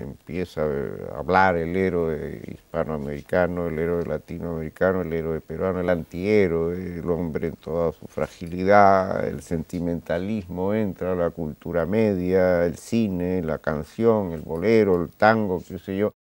empieza a hablar el héroe hispanoamericano, el héroe latinoamericano, el héroe peruano, el antihéroe, el hombre en toda su fragilidad, el sentimentalismo entra, la cultura media, el cine, la canción, el bolero, el tango, qué sé yo.